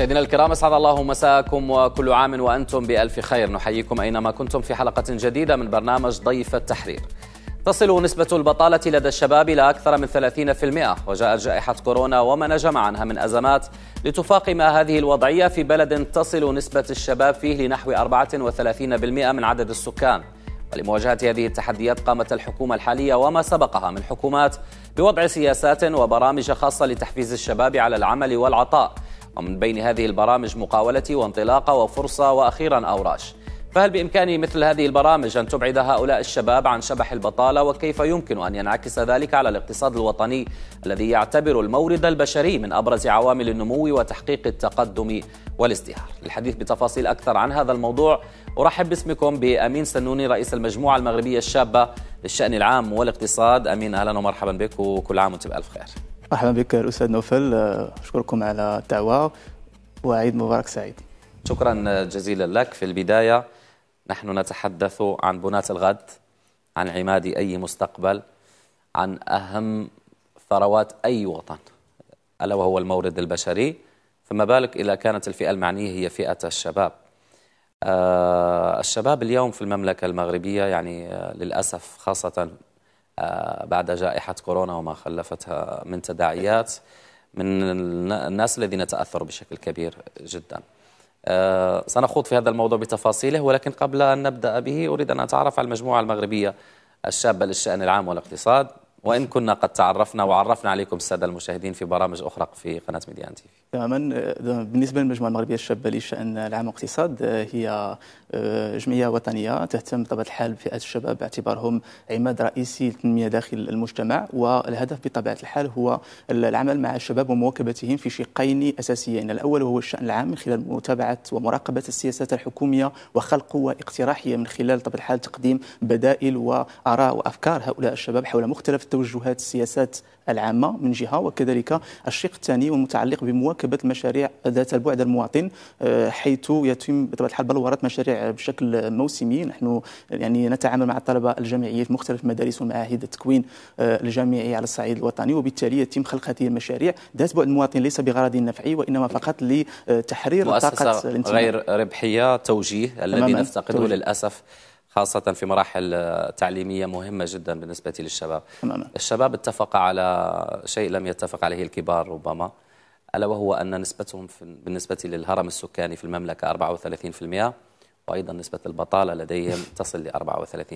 مشاهدينا الكرام اسعد الله مساءكم وكل عام وانتم بالف خير نحييكم اينما كنتم في حلقه جديده من برنامج ضيف التحرير. تصل نسبة البطالة لدى الشباب إلى أكثر من 30% وجاءت جائحة كورونا وما نجم عنها من أزمات لتفاقم هذه الوضعية في بلد تصل نسبة الشباب فيه لنحو 34% من عدد السكان ولمواجهة هذه التحديات قامت الحكومة الحالية وما سبقها من حكومات بوضع سياسات وبرامج خاصة لتحفيز الشباب على العمل والعطاء ومن بين هذه البرامج مقاولتي وانطلاقة وفرصة وأخيرا أوراش فهل بإمكاني مثل هذه البرامج أن تبعد هؤلاء الشباب عن شبح البطالة وكيف يمكن أن ينعكس ذلك على الاقتصاد الوطني الذي يعتبر المورد البشري من أبرز عوامل النمو وتحقيق التقدم والازدهار للحديث بتفاصيل أكثر عن هذا الموضوع أرحب باسمكم بأمين سنوني رئيس المجموعة المغربية الشابة للشأن العام والاقتصاد أمين أهلا ومرحبا بك وكل عام وانتم بألف خير مرحبا بك الاستاذ نوفل آه، اشكركم على الدعوه وعيد مبارك سعيد شكرا جزيلا لك في البدايه نحن نتحدث عن بناة الغد عن عماد اي مستقبل عن اهم ثروات اي وطن الا وهو المورد البشري فما بالك اذا كانت الفئه المعنيه هي فئه الشباب آه، الشباب اليوم في المملكه المغربيه يعني آه، للاسف خاصه آه، بعد جائحة كورونا وما خلفتها من تداعيات من الناس الذين تأثروا بشكل كبير جدا آه، سنخوض في هذا الموضوع بتفاصيله ولكن قبل أن نبدأ به أريد أن أتعرف على المجموعة المغربية الشابة للشأن العام والاقتصاد وإن كنا قد تعرفنا وعرفنا عليكم السادة المشاهدين في برامج أخرى في قناة ميديان تي في تماما بالنسبة للمجموعة المغربية الشابة لشأن العام والاقتصاد هي آه، جمعية وطنية تهتم بطبيعة الحال بفئات الشباب باعتبارهم عماد رئيسي للتنمية داخل المجتمع والهدف بطبيعة الحال هو العمل مع الشباب ومواكبتهم في شقين أساسيين الأول هو الشأن العام من خلال متابعة ومراقبة السياسات الحكومية وخلق واقتراحية من خلال طبيعة الحال تقديم بدائل وآراء وأفكار هؤلاء الشباب حول مختلف توجهات السياسات العامة من جهة وكذلك الشق الثاني والمتعلق بمواكبة المشاريع ذات البعد المواطن آه، حيث يتم بطبيعة الحال بلورة مشاريع بشكل موسمي نحن يعني نتعامل مع الطلبة الجامعيين في مختلف المدارس والمعاهد التكوين آه، الجامعي على الصعيد الوطني وبالتالي يتم خلق هذه المشاريع ذات بعد المواطن ليس بغرض نفعي وإنما فقط لتحرير طاقة الانتماء غير ربحية توجيه الذي نفتقده للأسف خاصة في مراحل تعليمية مهمة جدا بالنسبة للشباب نعم، نعم. الشباب اتفق على شيء لم يتفق عليه الكبار ربما ألا وهو أن نسبتهم بالنسبة للهرم السكاني في المملكة 34% وأيضا نسبة البطالة لديهم تصل ل 34%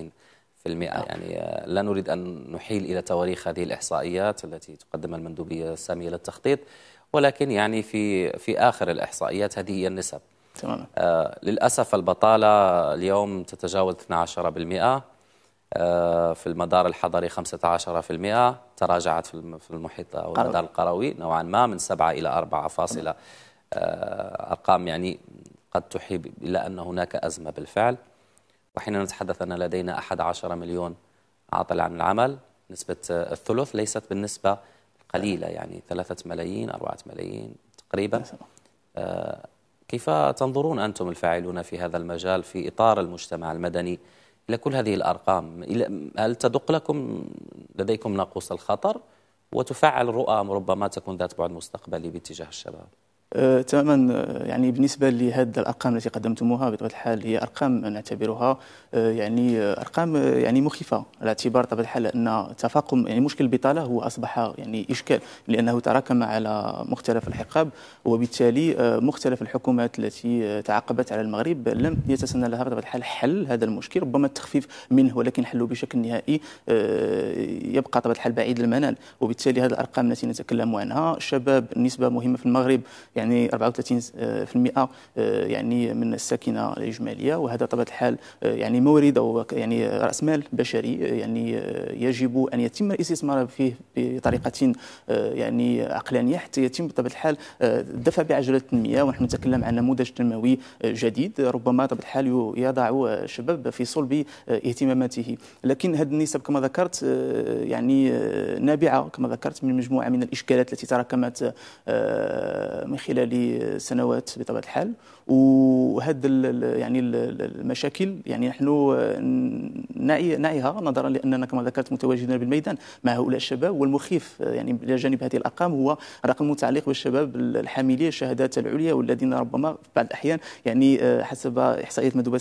نعم. يعني آه، لا نريد أن نحيل إلى تواريخ هذه الإحصائيات التي تقدمها المندوبية السامية للتخطيط ولكن يعني في في آخر الإحصائيات هذه هي النسب تماما آه للأسف البطالة اليوم تتجاوز 12% آه في المدار الحضري 15% تراجعت في المحيط أو المدار القروي نوعا ما من 7 إلى 4 فاصلة آه أرقام يعني قد تحيب إلى أن هناك أزمة بالفعل وحين نتحدث أن لدينا 11 مليون عاطل عن العمل نسبة الثلث ليست بالنسبة قليلة يعني ثلاثة ملايين أربعة ملايين تقريبا آه كيف تنظرون أنتم الفاعلون في هذا المجال في إطار المجتمع المدني إلى كل هذه الأرقام هل تدق لكم لديكم ناقوس الخطر وتفعل رؤى ربما تكون ذات بعد مستقبلي باتجاه الشباب آه، تماما آه، يعني بالنسبه لهذه الارقام التي قدمتموها بطبيعه الحال هي ارقام نعتبرها آه، يعني ارقام يعني مخيفه على اعتبار بطبيعه الحال ان تفاقم يعني مشكل البطاله هو اصبح يعني اشكال لانه تراكم على مختلف الحقاب وبالتالي مختلف الحكومات التي تعاقبت على المغرب لم يتسنى لها بطبيعه الحال حل هذا المشكل ربما التخفيف منه ولكن حله بشكل نهائي يبقى بطبيعه الحال بعيد المنال وبالتالي هذه الارقام التي نتكلم عنها شباب نسبه مهمه في المغرب يعني يعني 34% آه، يعني من الساكنه الاجماليه وهذا طبعا الحال آه، يعني مورد او يعني راس مال بشري آه، يعني يجب ان يتم الاستثمار فيه بطريقه يعني عقلانيه حتى يتم بطبيعه الحال الدفع بعجله التنميه ونحن نتكلم عن نموذج تنموي جديد ربما بطبيعه الحال يضع الشباب في صلب اهتماماته لكن هذه النسب كما ذكرت يعني نابعه كما ذكرت من مجموعه من الاشكالات التي تراكمت من خلال سنوات بطبيعه الحال وهذا يعني المشاكل يعني نحن آه، نعي نعيها نظرا لاننا كما ذكرت متواجدين بالميدان مع هؤلاء الشباب والمخيف آه، يعني الى جانب هذه الارقام هو رقم متعلق بالشباب الحاملي الشهادات العليا والذين ربما في بعض الاحيان يعني آه، حسب احصائيات مندوبيه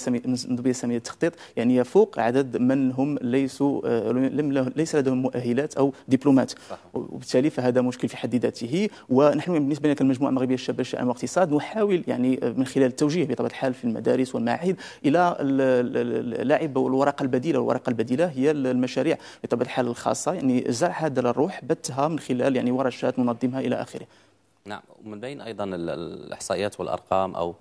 الساميه التخطيط يعني يفوق عدد من هم ليسوا لم ليس لديهم مؤهلات او دبلومات وبالتالي فهذا مشكل في حد ذاته ونحن بالنسبه لنا كالمجموعه المغربيه الشابه الشأن والاقتصاد نحاول يعني من خلال التوجيه بطبيعه الحال في المدارس والمعاهد الى اللاعب والورقه البديله الورقه البديله هي المشاريع بطبيعه الحال الخاصه يعني زرع هذا الروح بثها من خلال يعني ورشات ننظمها الى اخره نعم ومن بين ايضا الاحصائيات والارقام او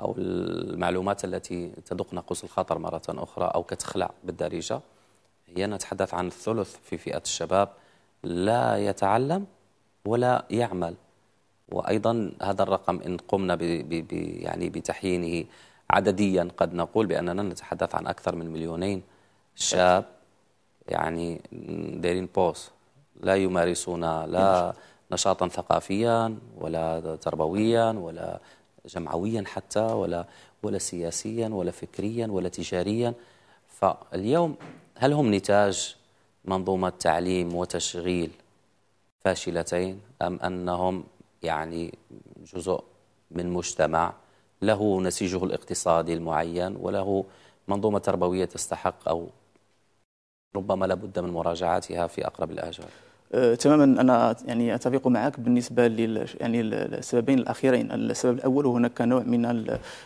او المعلومات التي تدق ناقوس الخطر مره اخرى او كتخلع بالدارجه هي نتحدث عن الثلث في فئه الشباب لا يتعلم ولا يعمل وايضا هذا الرقم ان قمنا ب ب يعني بتحيينه عدديا قد نقول باننا نتحدث عن اكثر من مليونين شاب يعني دايرين بوس لا يمارسون لا نشاطا ثقافيا ولا تربويا ولا جمعويا حتى ولا ولا سياسيا ولا فكريا ولا تجاريا فاليوم هل هم نتاج منظومه تعليم وتشغيل فاشلتين ام انهم يعني جزء من مجتمع له نسيجه الاقتصادي المعين وله منظومة تربوية تستحق أو ربما لابد من مراجعتها في أقرب الآجال آه، تماما انا يعني اتفق معك بالنسبه لل يعني السببين الاخيرين السبب الاول هناك نوع من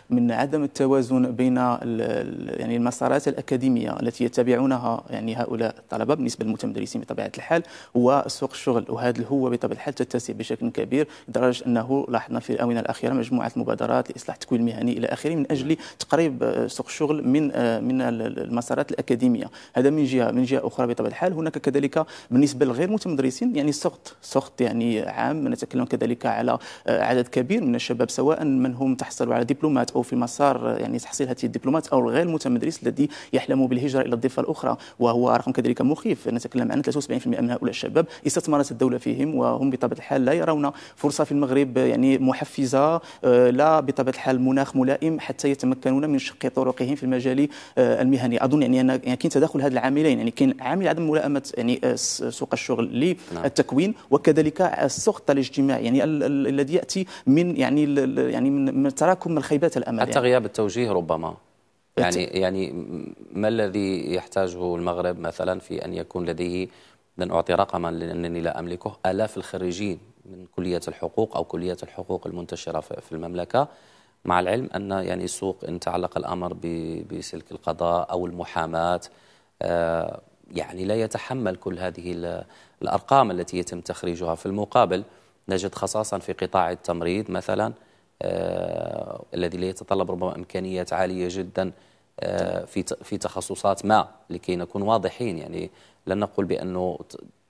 من عدم التوازن بين يعني المسارات الاكاديميه التي يتبعونها يعني هؤلاء الطلبه بالنسبه للمتمدرسين بطبيعه الحال وسوق الشغل وهذا هو بطبيعه الحال تتسع بشكل كبير لدرجه انه لاحظنا في الاونه الاخيره مجموعه مبادرات لاصلاح التكوين المهني الى اخره من اجل تقريب آه، سوق الشغل من آه، من المسارات الاكاديميه هذا من جهه من جهه اخرى بطبيعه الحال هناك كذلك بالنسبه للغير متمدرسين المدرسين يعني سقط سقط يعني عام نتكلم كذلك على آه، عدد كبير من الشباب سواء من هم تحصلوا على دبلومات او في مسار آه، يعني تحصيل هذه الدبلومات او الغير متمدرس الذي يحلم بالهجره الى الضفه الاخرى وهو رقم كذلك مخيف نتكلم عن 73% من هؤلاء الشباب استثمرت الدوله فيهم وهم بطبيعه الحال لا يرون فرصه في المغرب آه، يعني محفزه لا بطبيعه الحال مناخ ملائم حتى يتمكنون من شق طرقهم في المجال المهني اظن يعني, يعني كاين تداخل هذه العاملين يعني كاين عامل عدم ملائمه يعني سوق الشغل للتكوين نعم. وكذلك السخط الاجتماعي يعني الذي ياتي من يعني يعني من تراكم الخيبات الامل حتى غياب التوجيه ربما يعني يعني ما الذي يحتاجه المغرب مثلا في ان يكون لديه لن اعطي رقما لانني لا املكه الاف الخريجين من كليه الحقوق او كليه الحقوق المنتشره في المملكه مع العلم ان يعني السوق ان تعلق الامر بسلك القضاء او المحاماه آه، يعني لا يتحمل كل هذه الأرقام التي يتم تخريجها في المقابل نجد خصاصا في قطاع التمريض مثلا آه الذي لا يتطلب ربما إمكانيات عالية جدا آه في في تخصصات ما لكي نكون واضحين يعني لن نقول بأنه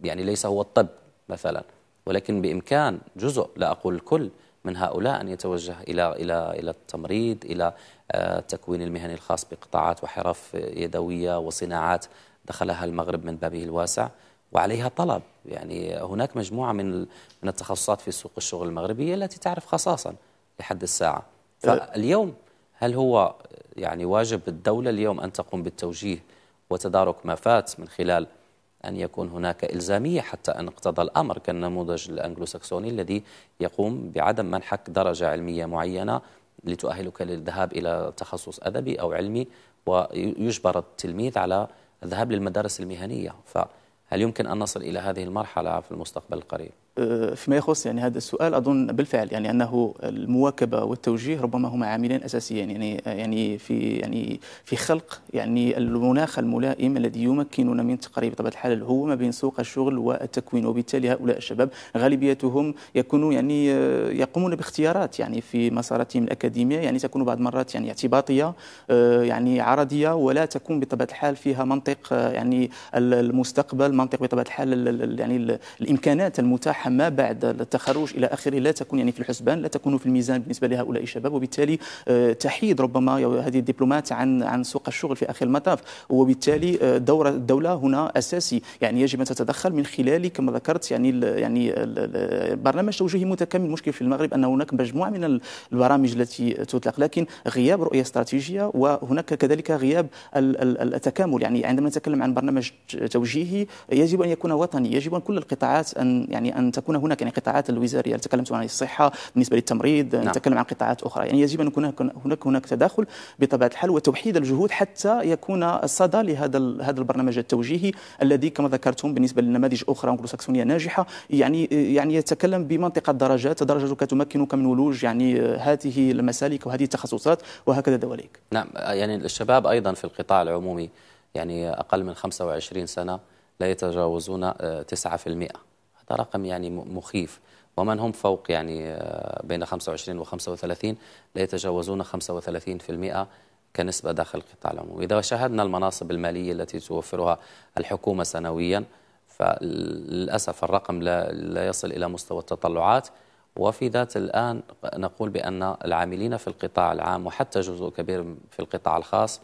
يعني ليس هو الطب مثلا ولكن بإمكان جزء لا أقول الكل من هؤلاء أن يتوجه إلى إلى إلى التمريض إلى آه، التكوين المهني الخاص بقطاعات وحرف يدوية وصناعات دخلها المغرب من بابه الواسع وعليها طلب يعني هناك مجموعة من من التخصصات في سوق الشغل المغربية التي تعرف خصاصا لحد الساعة أه. فاليوم هل هو يعني واجب الدولة اليوم أن تقوم بالتوجيه وتدارك ما فات من خلال أن يكون هناك إلزامية حتى أن اقتضى الأمر كالنموذج الأنجلوساكسوني الذي يقوم بعدم منحك درجة علمية معينة لتؤهلك للذهاب إلى تخصص أدبي أو علمي ويجبر التلميذ على الذهاب للمدارس المهنية فهل يمكن أن نصل إلى هذه المرحلة في المستقبل القريب؟ آه، فيما يخص يعني هذا السؤال اظن بالفعل يعني انه المواكبه والتوجيه ربما هما عاملين اساسيين يعني آه، يعني في يعني في خلق يعني المناخ الملائم الذي يمكننا من تقريب بطبيعه الحال هو ما بين سوق الشغل والتكوين وبالتالي هؤلاء الشباب غالبيتهم يكونوا يعني آه، يقومون باختيارات يعني في مساراتهم الاكاديميه يعني تكون بعض المرات يعني اعتباطيه يعني عرضيه ولا تكون بطبيعه الحال فيها منطق يعني المستقبل منطق بطبيعه الحال يعني الامكانات المتاحه المصلحة ما بعد التخرج إلى آخره لا تكون يعني في الحسبان لا تكون في الميزان بالنسبة لهؤلاء الشباب وبالتالي آه، تحيد ربما هذه الدبلومات عن عن سوق الشغل في آخر المطاف وبالتالي آه، دور الدولة هنا أساسي يعني يجب أن تتدخل من خلال كما ذكرت يعني يعني برنامج توجيهي متكامل المشكل في المغرب أن هناك مجموعة من البرامج التي تطلق لكن غياب رؤية استراتيجية وهناك كذلك غياب التكامل يعني عندما نتكلم عن برنامج توجيهي يجب أن يكون وطني يجب أن كل القطاعات أن يعني أن أن تكون هناك يعني قطاعات الوزارية تكلمت عن الصحة بالنسبة للتمريض نعم. نتكلم عن قطاعات أخرى يعني يجب أن يكون هناك هناك تداخل بطبيعة الحال وتوحيد الجهود حتى يكون الصدى لهذا هذا البرنامج التوجيهي الذي كما ذكرتم بالنسبة لنماذج أخرى أنجلوساكسونية ناجحة يعني يعني يتكلم بمنطقة درجات درجتك تمكنك من ولوج يعني هذه المسالك وهذه التخصصات وهكذا دواليك نعم يعني الشباب أيضا في القطاع العمومي يعني أقل من 25 سنة لا يتجاوزون 9% آه، رقم يعني مخيف ومن هم فوق يعني آه، بين 25 و 35 لا يتجاوزون 35% كنسبة داخل القطاع العمومي إذا شاهدنا المناصب المالية التي توفرها الحكومة سنويا فللأسف الرقم لا, لا يصل إلى مستوى التطلعات وفي ذات الآن نقول بأن العاملين في القطاع العام وحتى جزء كبير في القطاع الخاص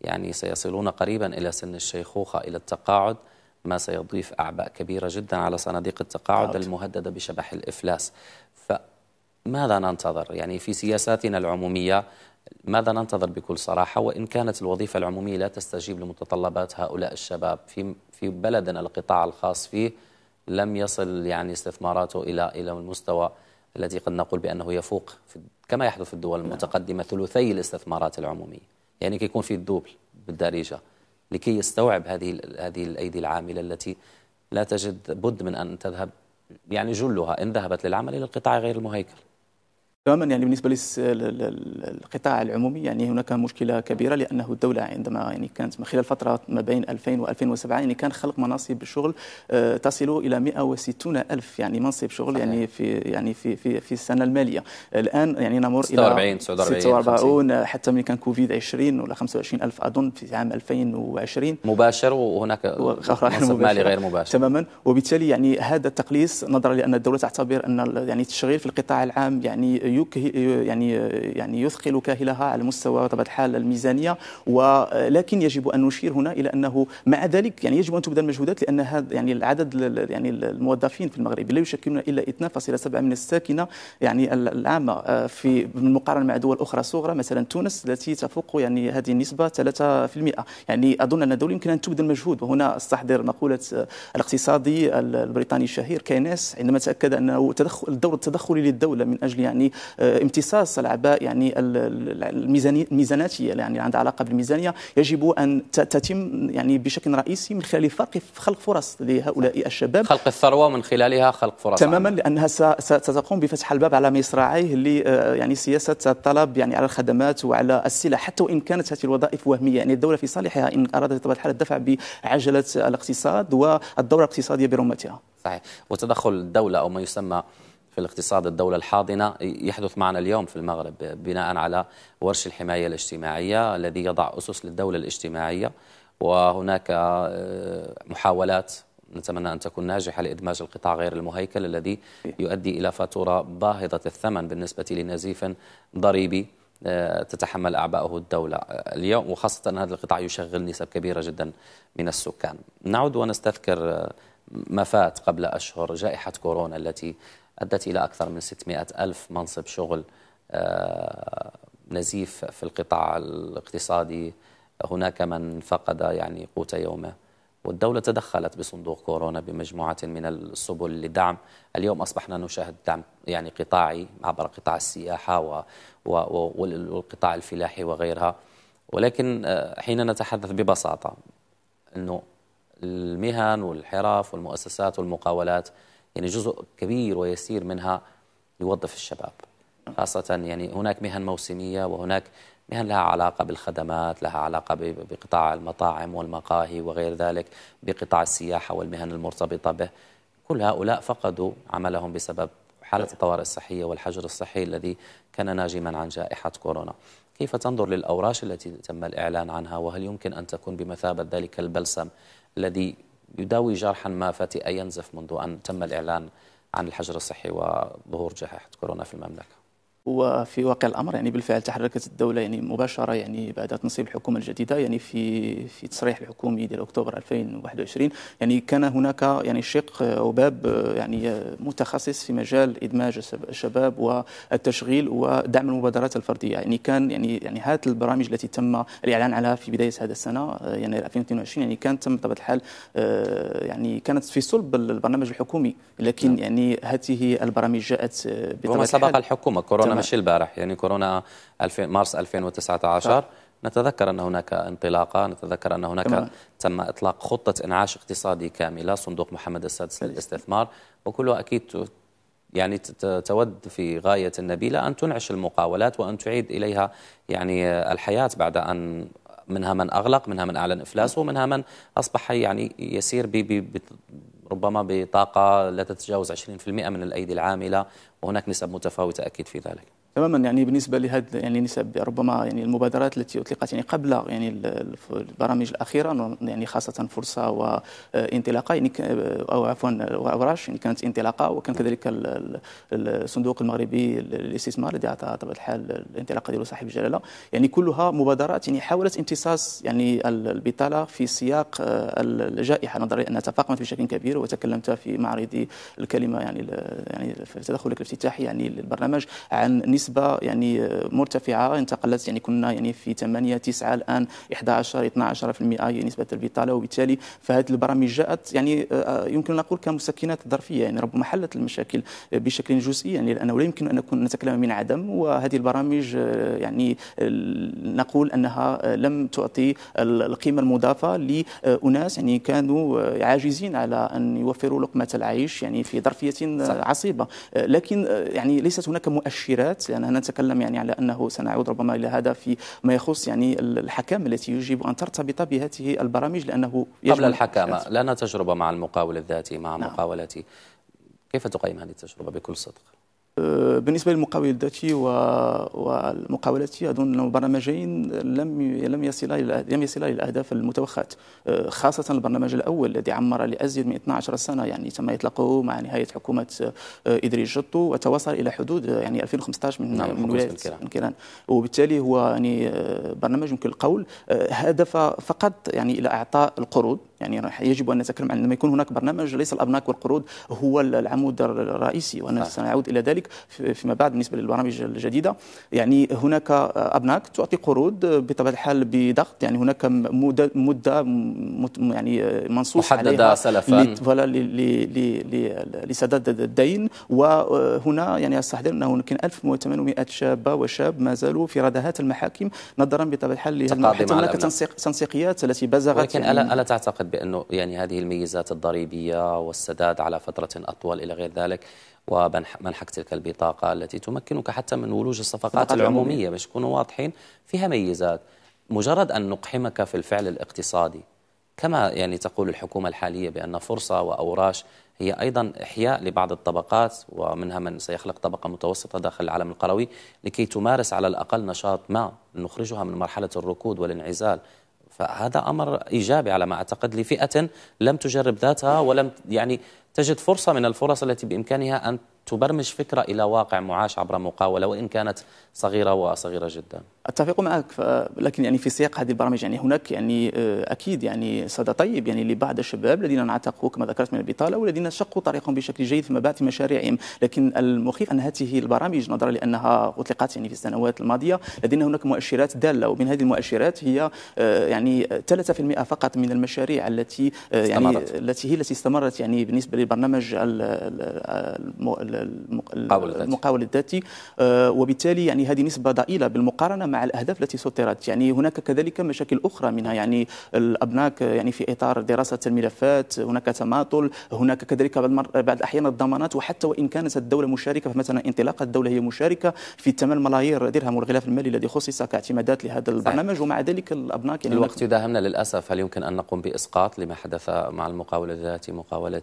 يعني سيصلون قريبا إلى سن الشيخوخة إلى التقاعد ما سيضيف أعباء كبيرة جدا على صناديق التقاعد المهددة بشبح الإفلاس فماذا ننتظر؟ يعني في سياساتنا العمومية ماذا ننتظر بكل صراحة وإن كانت الوظيفة العمومية لا تستجيب لمتطلبات هؤلاء الشباب في في بلدنا القطاع الخاص فيه لم يصل يعني استثماراته إلى إلى المستوى الذي قد نقول بأنه يفوق كما يحدث في الدول نعم. المتقدمة ثلثي الاستثمارات العمومية يعني كيكون في الدوبل بالدارجة لكي يستوعب هذه هذه الايدي العامله التي لا تجد بد من ان تذهب يعني جلها ان ذهبت للعمل الى القطاع غير المهيكل تماما يعني بالنسبه للقطاع العمومي يعني هناك مشكله كبيره لانه الدوله عندما يعني كانت من خلال فتره ما بين 2000 و2007 يعني كان خلق مناصب شغل آه، تصل الى 160 الف يعني منصب شغل يعني في يعني في في في السنه الماليه الان يعني نمر 46, الى 46 حتى من كان كوفيد 20 ولا 25 الف اظن في عام 2020 مباشر وهناك منصب مالي غير مباشر تماما وبالتالي يعني هذا التقليص نظرا لان الدوله تعتبر ان يعني التشغيل في القطاع العام يعني يعني يعني يثقل كاهلها على مستوى طبعا الحال الميزانيه ولكن يجب ان نشير هنا الى انه مع ذلك يعني يجب ان تبذل المجهودات لان هذا يعني العدد يعني الموظفين في المغرب لا يشكلون الا 2.7 من الساكنه يعني العامه آه، في بالمقارنه مع دول اخرى صغرى مثلا تونس التي تفوق يعني هذه النسبه 3% يعني اظن ان الدوله يمكن ان تبذل المجهود وهنا استحضر مقوله آه، الاقتصادي البريطاني الشهير كينيس عندما تاكد انه تدخل الدور التدخلي للدوله من اجل يعني آه، امتصاص العباء يعني الميزانيه يعني عندها علاقة بالميزانية يجب أن تتم يعني بشكل رئيسي من خلال فرق خلق فرص لهؤلاء الشباب خلق الثروة من خلالها خلق فرص تماما عم. لأنها ستقوم بفتح الباب على مصراعيه ل آه، يعني سياسة الطلب يعني على الخدمات وعلى السلع حتى وإن كانت هذه الوظائف وهمية يعني الدولة في صالحها إن أرادت بطبيعة الحال الدفع بعجلة الاقتصاد والدورة الاقتصادية برمتها صحيح وتدخل الدولة أو ما يسمى في الاقتصاد الدولة الحاضنة يحدث معنا اليوم في المغرب بناء على ورش الحماية الاجتماعية الذي يضع أسس للدولة الاجتماعية وهناك آه، محاولات نتمنى أن تكون ناجحة لإدماج القطاع غير المهيكل الذي يؤدي إلى فاتورة باهظة الثمن بالنسبة لنزيف ضريبي آه، تتحمل أعباؤه الدولة اليوم وخاصة أن هذا القطاع يشغل نسب كبيرة جدا من السكان نعود ونستذكر آه، ما فات قبل أشهر جائحة كورونا التي أدت إلى أكثر من 600 ألف منصب شغل آه، نزيف في القطاع الاقتصادي هناك من فقد يعني قوت يومه والدولة تدخلت بصندوق كورونا بمجموعة من السبل لدعم اليوم أصبحنا نشاهد دعم يعني قطاعي عبر قطاع السياحة والقطاع الفلاحي وغيرها ولكن آه، حين نتحدث ببساطة أنه المهن والحرف والمؤسسات والمقاولات يعني جزء كبير ويسير منها يوظف الشباب خاصة يعني هناك مهن موسمية وهناك مهن لها علاقة بالخدمات لها علاقة بقطاع المطاعم والمقاهي وغير ذلك بقطاع السياحة والمهن المرتبطة به كل هؤلاء فقدوا عملهم بسبب حالة الطوارئ الصحية والحجر الصحي الذي كان ناجما عن جائحة كورونا كيف تنظر للأوراش التي تم الإعلان عنها وهل يمكن أن تكون بمثابة ذلك البلسم الذي يداوي جرحا ما فاتئا ينزف منذ أن تم الإعلان عن الحجر الصحي وظهور جائحة كورونا في المملكة وفي واقع الامر يعني بالفعل تحركت الدوله يعني مباشره يعني بعد تنصيب الحكومه الجديده يعني في في التصريح الحكومي ديال اكتوبر 2021 يعني كان هناك يعني شق او باب يعني متخصص في مجال ادماج الشباب والتشغيل ودعم المبادرات الفرديه يعني كان يعني يعني هذه البرامج التي تم الاعلان عنها في بدايه هذا السنه يعني 2022 يعني كانت تم بطبيعه الحال آه، يعني كانت في صلب البرنامج الحكومي لكن نعم. يعني هذه البرامج جاءت بطبيعه الحال سبق الحكومه كورونا كورونا مش البارح يعني كورونا 2000 مارس 2019 صح. طيب. نتذكر أن هناك انطلاقة نتذكر أن هناك تم إطلاق خطة إنعاش اقتصادي كاملة صندوق محمد السادس للاستثمار وكلها أكيد يعني تود في غاية النبيلة أن تنعش المقاولات وأن تعيد إليها يعني الحياة بعد أن منها من أغلق منها من أعلن إفلاسه منها من أصبح يعني يسير ربما بطاقة لا تتجاوز 20% من الأيدي العاملة وهناك نسب متفاوتة أكيد في ذلك تماما يعني بالنسبه لهذا يعني نسب ربما يعني المبادرات التي اطلقت يعني قبل يعني البرامج الاخيره يعني خاصه فرصه وانطلاقه يعني او عفوا وراش يعني كانت انطلاقه وكان كذلك الصندوق المغربي للاستثمار الذي اعطى طبعا الحال الانطلاقه ديالو صاحب الجلاله يعني كلها مبادرات يعني حاولت امتصاص يعني البطاله في سياق آه، الجائحه نظري انها تفاقمت بشكل كبير وتكلمت في معرض الكلمه يعني يعني في تدخلك الافتتاحي يعني للبرنامج عن بنسبه يعني مرتفعه انتقلت يعني كنا يعني في 8 9 الان 11 12% هي نسبه البطاله وبالتالي فهذه البرامج جاءت يعني آه، آه، يمكن نقول كمسكنات ظرفيه يعني ربما حلت المشاكل آه، بشكل جزئي يعني لانه لا يمكن ان نكون نتكلم من عدم وهذه البرامج يعني نقول انها لم تعطي القيمه المضافه لاناس يعني كانوا عاجزين على ان يوفروا لقمه العيش يعني في ظرفيه عصيبه لكن يعني ليست هناك مؤشرات يعني نتكلم يعني على أنه سنعود ربما إلى هذا في ما يخص يعني الحكام التي يجب أن ترتبط بهذه البرامج لأنه قبل الحكامة لنا تجربة مع المقاول الذاتي مع نعم. مقاولتي كيف تقيم هذه التجربة بكل صدق؟ آه، بالنسبه للمقاول الذاتي والمقاولات اظن انه برنامجين لم لم يصلا لم يصلا الاهداف المتوخات آه، خاصه البرنامج الاول الذي عمر لازيد من 12 سنه يعني تم اطلاقه مع نهايه حكومه آه، ادريس جطو وتواصل الى حدود يعني 2015 من نعم من ولايه الكيران وبالتالي هو يعني برنامج يمكن القول هدف فقط يعني الى اعطاء القروض يعني يجب ان نتكلم عن لما يكون هناك برنامج ليس الابناك والقروض هو العمود الرئيسي وانا آه. سنعود الى ذلك فيما بعد بالنسبه للبرامج الجديده يعني هناك ابناك تعطي قروض بطبيعه الحال بضغط يعني هناك مده مده يعني منصوص محدده سلفا ل... لسداد الدين وهنا يعني استحضر انه يمكن 1800 شابه وشاب ما زالوا في ردهات المحاكم نظرا بطبيعه الحال هناك تنسيق تنسيقيات التي بزغت ولكن يعني الا الا تعتقد بأنه يعني هذه الميزات الضريبية والسداد على فترة أطول إلى غير ذلك ومنحك تلك البطاقة التي تمكنك حتى من ولوج الصفقات العمومية باش يكونوا واضحين فيها ميزات مجرد أن نقحمك في الفعل الاقتصادي كما يعني تقول الحكومة الحالية بأن فرصة وأوراش هي أيضا إحياء لبعض الطبقات ومنها من سيخلق طبقة متوسطة داخل العالم القروي لكي تمارس على الأقل نشاط ما نخرجها من مرحلة الركود والانعزال فهذا امر ايجابي على ما اعتقد لفئه لم تجرب ذاتها ولم يعني تجد فرصه من الفرص التي بامكانها ان تبرمج فكرة إلى واقع معاش عبر مقاولة وإن كانت صغيرة وصغيرة جدا أتفق معك لكن يعني في سياق هذه البرامج يعني هناك يعني آه، أكيد يعني صدى طيب يعني لبعض الشباب الذين انعتقوا كما ذكرت من البطالة والذين شقوا طريقهم بشكل جيد فيما بعد في مشاريعهم لكن المخيف أن هذه البرامج نظرا لأنها أطلقت يعني في السنوات الماضية لدينا هناك مؤشرات دالة ومن هذه المؤشرات هي آه، يعني 3% فقط من المشاريع التي آه، يعني استمرت. التي هي التي استمرت يعني بالنسبة للبرنامج المقاول الذاتي آه، وبالتالي يعني هذه نسبة ضئيلة بالمقارنة مع الأهداف التي سطرت يعني هناك كذلك مشاكل أخرى منها يعني الأبناك يعني في إطار دراسة الملفات هناك تماطل هناك كذلك بعض الأحيان الضمانات وحتى وإن كانت الدولة مشاركة فمثلا انطلاق الدولة هي مشاركة في 8 ملايير درهم والغلاف المالي الذي خصص كاعتمادات لهذا البرنامج ومع ذلك الأبناك يعني الوقت يداهمنا للأسف هل يمكن أن نقوم بإسقاط لما حدث مع المقاولة الذاتي مقاولة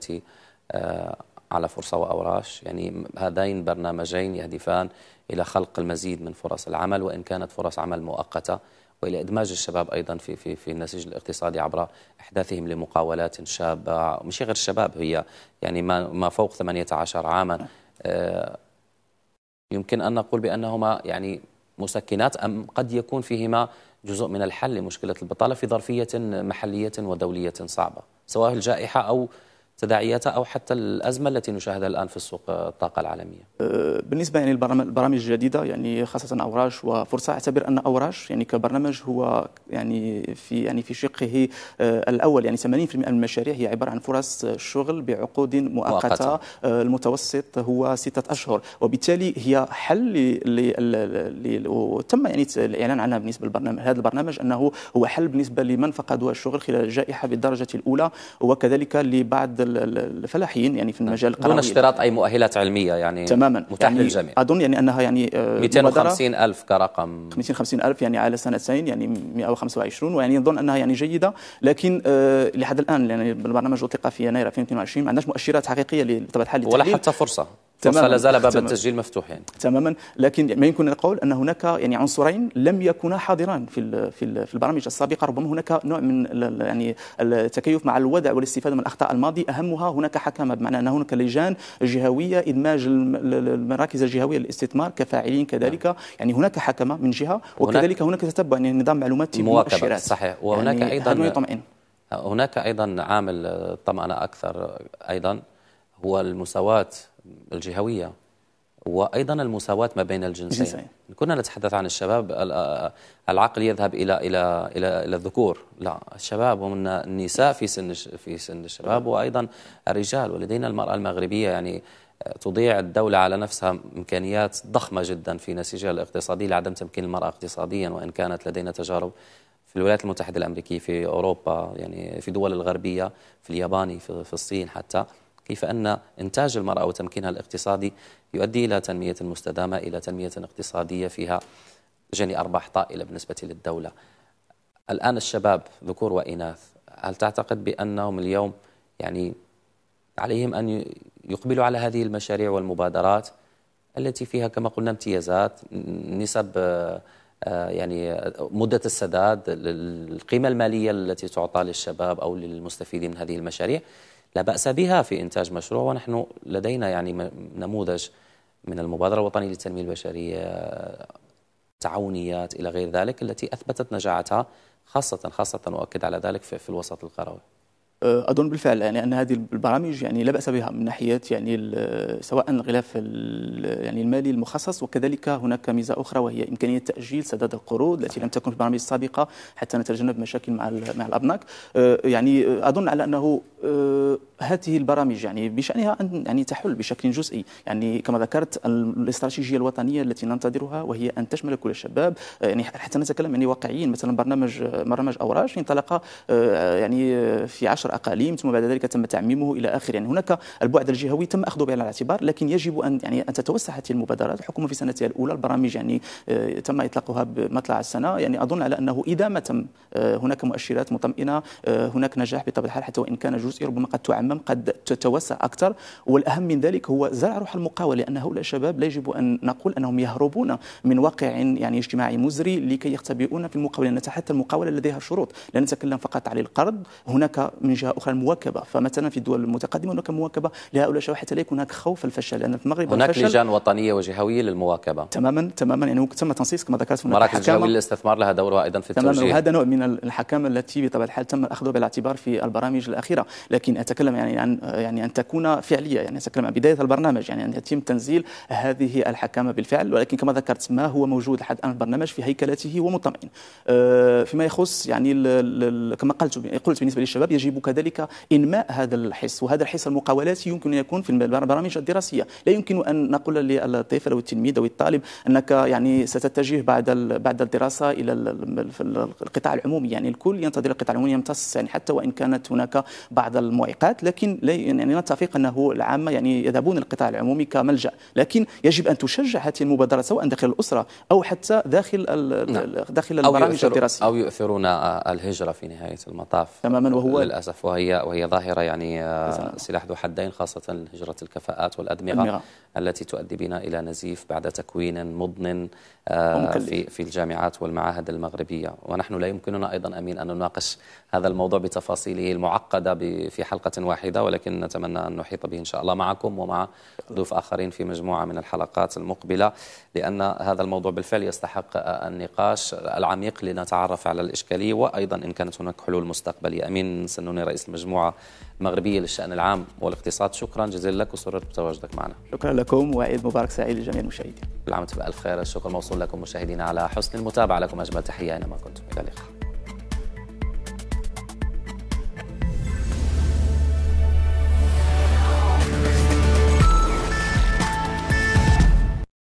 آه، على فرصة وأوراش يعني هذين برنامجين يهدفان إلى خلق المزيد من فرص العمل وإن كانت فرص عمل مؤقتة والى ادماج الشباب ايضا في في في النسيج الاقتصادي عبر احداثهم لمقاولات شابه مش غير الشباب هي يعني ما ما فوق 18 عاما آه، يمكن ان نقول بانهما يعني مسكنات ام قد يكون فيهما جزء من الحل لمشكله البطاله في ظرفيه محليه ودوليه صعبه سواء الجائحه او تداعياتها أو حتى الأزمة التي نشاهدها الآن في السوق الطاقة العالمية أه، بالنسبة يعني للبرامج الجديدة يعني خاصة أوراش وفرصة أعتبر أن أوراش يعني كبرنامج هو يعني في يعني في شقه أه، الأول يعني 80% من المشاريع هي عبارة عن فرص شغل بعقود مؤقتة, مؤقتة. أه، المتوسط هو ستة أشهر وبالتالي هي حل وتم يعني الإعلان عنها بالنسبة للبرنامج هذا البرنامج أنه هو حل بالنسبة لمن فقدوا الشغل خلال الجائحة بالدرجة الأولى وكذلك لبعض الفلاحيين يعني في المجال القروي دون اشتراط اي مؤهلات علميه يعني تماما متاح يعني للجميع اظن يعني انها يعني 250 آه، الف كرقم 250 الف يعني على سنتين يعني 125 ويعني نظن انها يعني جيده لكن آه لحد الان يعني بالبرنامج اطلق في يناير 2022 ما عندناش مؤشرات حقيقيه بطبيعه الحال ولا حتى فرصه تماما لا زال باب التسجيل مفتوح يعني تماما لكن ما يمكن القول ان هناك يعني عنصرين لم يكونا حاضران في في, في البرامج السابقه ربما هناك نوع من يعني التكيف مع الوضع والاستفاده من الاخطاء الماضي اهمها هناك حكمه بمعنى ان هناك لجان جهويه ادماج المراكز الجهويه للاستثمار كفاعلين كذلك نعم. يعني هناك حكمه من جهه وكذلك هناك, تتبع يعني نظام معلومات مؤشرات صحيح يعني وهناك يعني ايضا هناك ايضا عامل طمانه اكثر ايضا هو المساواه الجهويه وايضا المساواه ما بين الجنسين, الجنسين. كنا نتحدث عن الشباب العقل يذهب الى الى الى الى الذكور لا الشباب ومن النساء في سن في سن الشباب وايضا الرجال ولدينا المراه المغربيه يعني آه، تضيع الدولة على نفسها إمكانيات ضخمة جدا في نسيجها الاقتصادي لعدم تمكين المرأة اقتصاديا وإن كانت لدينا تجارب في الولايات المتحدة الأمريكية في أوروبا يعني في دول الغربية في الياباني في, في الصين حتى كيف أن إنتاج المرأة وتمكينها الاقتصادي يؤدي إلى تنمية مستدامة إلى تنمية اقتصادية فيها جني أرباح طائلة بالنسبة للدولة الآن الشباب ذكور وإناث هل تعتقد بأنهم اليوم يعني عليهم أن يقبلوا على هذه المشاريع والمبادرات التي فيها كما قلنا امتيازات نسب آه، يعني مدة السداد القيمة المالية التي تعطى للشباب أو للمستفيدين من هذه المشاريع لا بأس بها في إنتاج مشروع ونحن لدينا يعني نموذج من المبادرة الوطنية للتنمية البشرية تعاونيات إلى غير ذلك التي أثبتت نجاعتها خاصة خاصة وأؤكد على ذلك في الوسط القروي آه، اظن بالفعل يعني ان هذه البرامج يعني لا باس بها من ناحيه يعني سواء الغلاف يعني المالي المخصص وكذلك هناك ميزه اخرى وهي امكانيه تاجيل سداد القروض التي لم تكن في البرامج السابقه حتى نتجنب مشاكل مع مع الابناك آه، يعني آه، اظن على انه هذه البرامج يعني بشانها ان يعني تحل بشكل جزئي يعني كما ذكرت الاستراتيجيه الوطنيه التي ننتظرها وهي ان تشمل كل الشباب يعني حتى نتكلم يعني واقعيين مثلا برنامج برنامج اوراش انطلق يعني في 10 عشر أقاليم ثم بعد ذلك تم تعميمه إلى آخر يعني هناك البعد الجهوي تم أخذه بعين الاعتبار لكن يجب أن يعني أن تتوسع هذه المبادرات الحكومة في سنتها الأولى البرامج يعني آه، تم إطلاقها بمطلع السنة يعني أظن على أنه إذا ما تم آه، هناك مؤشرات مطمئنة آه، هناك نجاح بطبيعة الحال حتى وإن كان جزئي ربما قد تعمم قد تتوسع أكثر والأهم من ذلك هو زرع روح المقاولة لأن هؤلاء الشباب لا يجب أن نقول أنهم يهربون من واقع يعني اجتماعي مزري لكي يختبئون في المقاولة حتى المقاولة لديها شروط لا نتكلم فقط على القرض هناك من جهه اخرى المواكبه فمثلا في الدول المتقدمه هناك مواكبه لهؤلاء الشباب حتى لا يكون هناك خوف الفشل لان في المغرب هناك لجان وطنيه وجهويه للمواكبه تماما تماما يعني تم تنصيص كما ذكرت هناك مراكز جهويه للاستثمار لها دورها ايضا في التوجيه تماما وهذا نوع من الحكامه التي بطبيعه الحال تم اخذها بالاعتبار في البرامج الاخيره لكن اتكلم يعني عن يعني ان تكون فعليه يعني اتكلم عن بدايه البرنامج يعني ان يتم تنزيل هذه الحكامه بالفعل ولكن كما ذكرت ما هو موجود لحد الان البرنامج في هيكلته ومطمئن آه، فيما يخص يعني كما قلت قلت بالنسبه للشباب يجب وكذلك إنماء هذا الحص وهذا الحص المقاولاتي يمكن أن يكون في البرامج الدراسية لا يمكن أن نقول للطفل أو التلميذ أو الطالب أنك يعني ستتجه بعد بعد الدراسة إلى القطاع العمومي يعني الكل ينتظر القطاع العمومي يمتص يعني حتى وإن كانت هناك بعض المعيقات لكن لا يعني نتفق أنه العامة يعني يذهبون القطاع العمومي كملجأ لكن يجب أن تشجع هذه المبادرة سواء داخل الأسرة أو حتى داخل نعم. داخل البرامج الدراسية أو يؤثرون الهجرة في نهاية المطاف تماما وهو للأسف وهي وهي ظاهره يعني آه، سلاح ذو حدين خاصه هجره الكفاءات والادمغه التي تؤدي بنا إلى نزيف بعد تكوين مضن آه، في في الجامعات والمعاهد المغربية ونحن لا يمكننا أيضا أمين أن نناقش هذا الموضوع بتفاصيله المعقدة في حلقة واحدة ولكن نتمنى أن نحيط به إن شاء الله معكم ومع ضيوف آخرين في مجموعة من الحلقات المقبلة لأن هذا الموضوع بالفعل يستحق النقاش العميق لنتعرف على الإشكالية وأيضا إن كانت هناك حلول مستقبلية أمين سنوني رئيس المجموعة المغربية للشأن العام والاقتصاد شكرا جزيلا لك وسررت بتواجدك معنا شكرا لكم وعيد مبارك سعيد لجميع المشاهدين العام تبقى الخير الشكر موصول لكم مشاهدينا على حسن المتابعة لكم أجمل تحية أينما كنتم إلى اللقاء